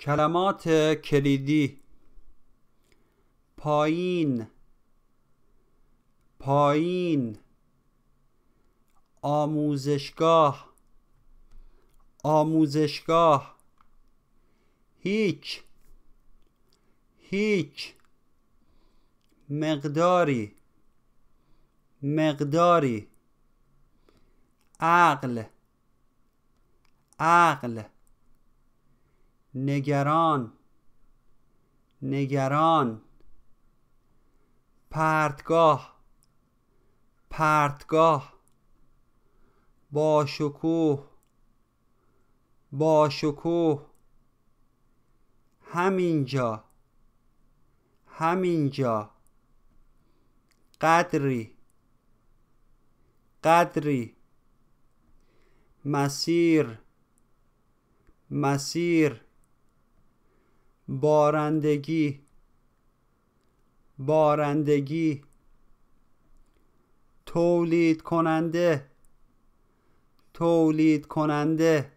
کلمات کلیدی پایین پایین آموزشگاه آموزشگاه هیچ هیچ مقداری مقداری عقل عقل نگران نگران پرتگاه پرتگاه با باشکوه، با شکوه همینجا همینجا قدری قدری مسیر مسیر بارندگی بارندگی تولید کننده تولید کننده